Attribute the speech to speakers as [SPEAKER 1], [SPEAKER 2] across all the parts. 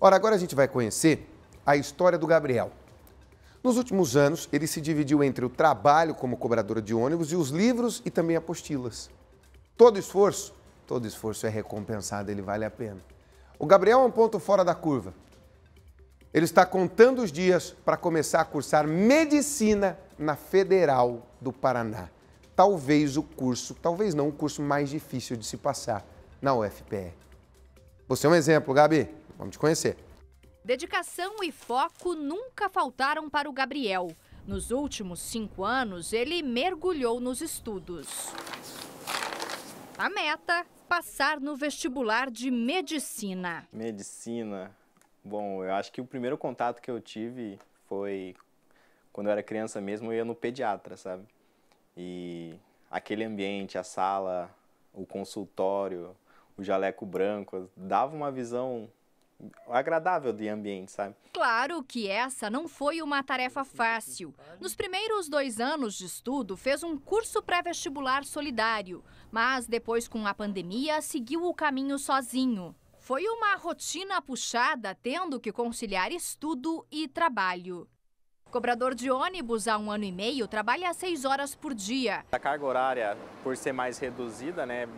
[SPEAKER 1] Ora, agora a gente vai conhecer a história do Gabriel. Nos últimos anos, ele se dividiu entre o trabalho como cobradora de ônibus e os livros e também apostilas. Todo esforço, todo esforço é recompensado, ele vale a pena. O Gabriel é um ponto fora da curva. Ele está contando os dias para começar a cursar medicina na Federal do Paraná. Talvez o curso, talvez não, o curso mais difícil de se passar na UFPR. Você é um exemplo, Gabi. Vamos te conhecer.
[SPEAKER 2] Dedicação e foco nunca faltaram para o Gabriel. Nos últimos cinco anos, ele mergulhou nos estudos. A meta: passar no vestibular de medicina.
[SPEAKER 3] Medicina. Bom, eu acho que o primeiro contato que eu tive foi quando eu era criança mesmo, eu ia no pediatra, sabe? E aquele ambiente, a sala, o consultório, o jaleco branco, dava uma visão agradável de ambiente, sabe?
[SPEAKER 2] Claro que essa não foi uma tarefa fácil. Nos primeiros dois anos de estudo, fez um curso pré-vestibular solidário, mas depois, com a pandemia, seguiu o caminho sozinho. Foi uma rotina puxada, tendo que conciliar estudo e trabalho. Cobrador de ônibus há um ano e meio trabalha seis horas por dia.
[SPEAKER 3] A carga horária, por ser mais reduzida, né,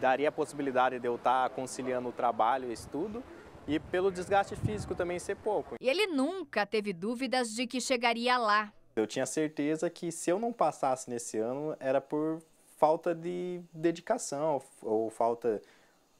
[SPEAKER 3] daria a possibilidade de eu estar conciliando o trabalho e estudo e pelo desgaste físico também ser pouco.
[SPEAKER 2] E ele nunca teve dúvidas de que chegaria lá.
[SPEAKER 3] Eu tinha certeza que se eu não passasse nesse ano era por falta de dedicação ou falta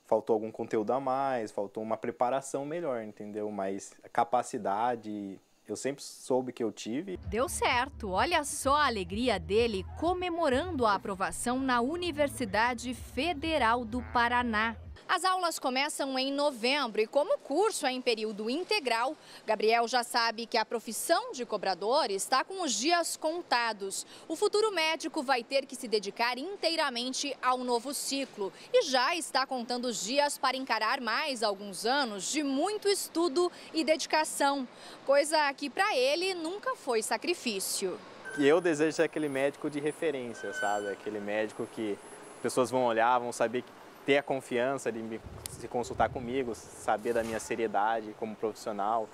[SPEAKER 3] faltou algum conteúdo a mais, faltou uma preparação melhor, entendeu? Mas capacidade eu sempre soube que eu tive. Deu
[SPEAKER 2] certo. Olha só a alegria dele comemorando a aprovação na Universidade Federal do Paraná. As aulas começam em novembro e, como o curso é em período integral, Gabriel já sabe que a profissão de cobrador está com os dias contados. O futuro médico vai ter que se dedicar inteiramente ao novo ciclo e já está contando os dias para encarar mais alguns anos de muito estudo e dedicação, coisa que para ele nunca foi sacrifício.
[SPEAKER 3] Eu desejo ser aquele médico de referência, sabe? Aquele médico que pessoas vão olhar, vão saber ter a confiança de me, se consultar comigo, saber da minha seriedade como profissional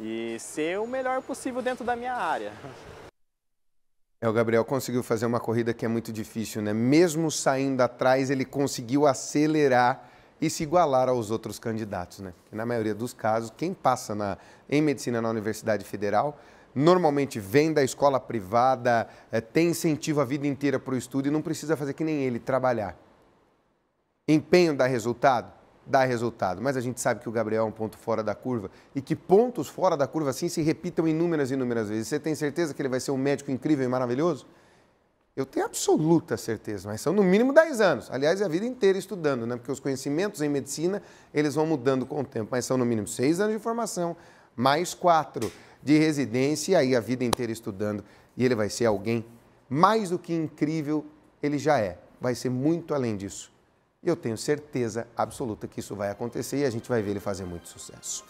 [SPEAKER 3] e ser o melhor possível dentro da minha área.
[SPEAKER 1] É, o Gabriel conseguiu fazer uma corrida que é muito difícil, né? Mesmo saindo atrás, ele conseguiu acelerar e se igualar aos outros candidatos, né? na maioria dos casos, quem passa na, em medicina na Universidade Federal normalmente vem da escola privada, é, tem incentivo a vida inteira para o estudo e não precisa fazer que nem ele, trabalhar. Empenho dá resultado? Dá resultado. Mas a gente sabe que o Gabriel é um ponto fora da curva e que pontos fora da curva assim se repitam inúmeras e inúmeras vezes. Você tem certeza que ele vai ser um médico incrível e maravilhoso? Eu tenho absoluta certeza, mas são no mínimo 10 anos. Aliás, é a vida inteira estudando, né? Porque os conhecimentos em medicina, eles vão mudando com o tempo, mas são no mínimo 6 anos de formação, mais 4 de residência e aí a vida inteira estudando, e ele vai ser alguém mais do que incrível, ele já é. Vai ser muito além disso. E eu tenho certeza absoluta que isso vai acontecer e a gente vai ver ele fazer muito sucesso.